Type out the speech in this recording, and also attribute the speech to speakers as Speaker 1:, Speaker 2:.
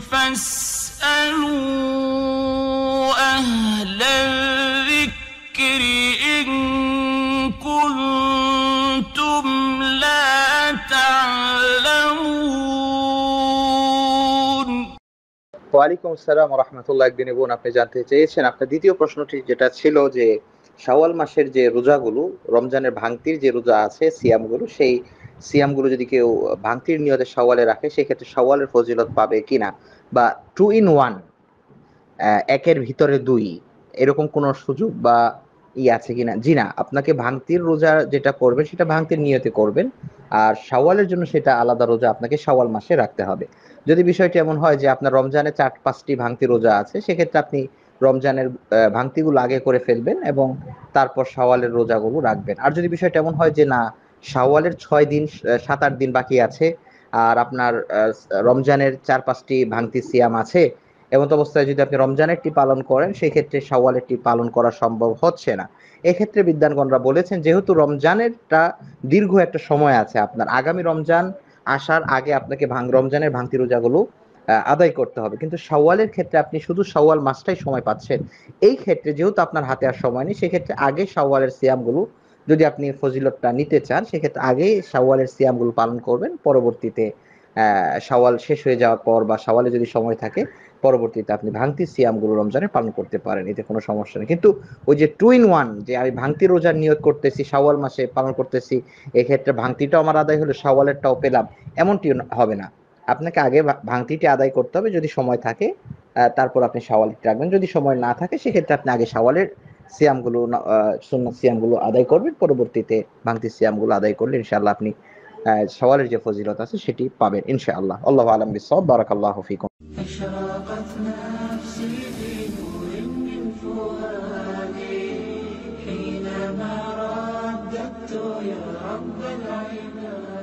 Speaker 1: ওয়ালাইকুম আসসালাম রহমতুল্লাহ একদিন বোন আপনি জানতে চেয়েছেন আপনার দ্বিতীয় প্রশ্নটি যেটা ছিল যে শাওয়াল মাসের যে রোজাগুলো রমজানের ভাঙতির যে রোজা আছে সিয়ামগুলো সেই সিয়ামগুলো যদি কেউ ভাঙতির নিয়তে সওয়ালে রাখে সেক্ষেত্রে সওয়ালের ফজিলত পাবে কিনা বা টু ইন ওয়ান একের ভিতরে দুই এরকম কোনো সুযোগ বা ই আছে কিনা জি না আপনাকে ভাঙতির রোজা যেটা করবেন সেটা ভাঙতির নিয়তে করবেন আর সওয়ালের জন্য সেটা আলাদা রোজা আপনাকে সওয়াল মাসে রাখতে হবে যদি বিষয়টি এমন হয় যে আপনার রমজানে চার পাঁচটি ভাঙতি রোজা আছে সেক্ষেত্রে আপনি রমজানের ভাঙতিগুলো আগে করে ফেলবেন এবং তারপর সওয়ালের রোজাগুলো রাখবেন আর যদি বিষয়টা এমন হয় যে না শাওয়ালের ছয় দিন সাত আট দিন বাকি আছে আর আপনার রমজানের চার পাঁচটি ভাঙতি সিয়াম আছে এমন অবস্থায় যদি আপনি রমজানেরটি পালন করেন সেই ক্ষেত্রে শাওয়ালেরটি পালন করা সম্ভব হচ্ছে না এক্ষেত্রে বিদ্যানগণরা বলেছেন যেহেতু রমজানেরটা দীর্ঘ একটা সময় আছে আপনার আগামী রমজান আসার আগে আপনাকে ভাঙ রমজানের ভাঙতি রোজাগুলো আদায় করতে হবে কিন্তু সাওয়ালের ক্ষেত্রে আপনি শুধু সওয়াল মাসটাই সময় পাচ্ছেন এই ক্ষেত্রে যেহেতু আপনার হাতে আর সময় নেই সেক্ষেত্রে আগে সাওয়ালের সিয়ামগুলো যদি আপনি ফজিলতটা নিতে চান সেক্ষেত্রে আগে সাওয়ালের সিয়ামগুলো পালন করবেন পরবর্তীতে সাওয়াল শেষ হয়ে যাওয়ার পর বা সাওয়ালে যদি সময় থাকে পরবর্তীতে আপনি ভাঙতি সিয়ামগুলো রমজানে পালন করতে পারেন এতে কোনো সমস্যা নেই কিন্তু ওই যে টু ইন ওয়ান যে আমি ভাঙতি রোজার নিয়োগ করতেছি সাওয়াল মাসে পালন করতেছি এক্ষেত্রে ভাঙতিটাও আমার আদায় হলো শাওয়ালেরটাও পেলাম এমনটি হবে না আপনাকে আগে ভাঙতিটি আদায় করতে হবে যদি সময় থাকে তারপর আপনি সাওয়ালটি রাখবেন যদি সময় না থাকে সেক্ষেত্রে আপনি আগে সাওয়ালের সিয়ামগুলো সুন্নত সিয়ামগুলো আদায় করবেন পরবর্তীতে ভাঙতি সিয়ামগুলো আদায় করলে ইনশাআল্লাহ আপনি সওয়ালের যে ফজিলত আছে সেটি পাবেন ইনশাআল্লাহ আল্লাহ আলম বিসব বারাকাল্লাহ ফিকুম حينما رددت يا رب العباد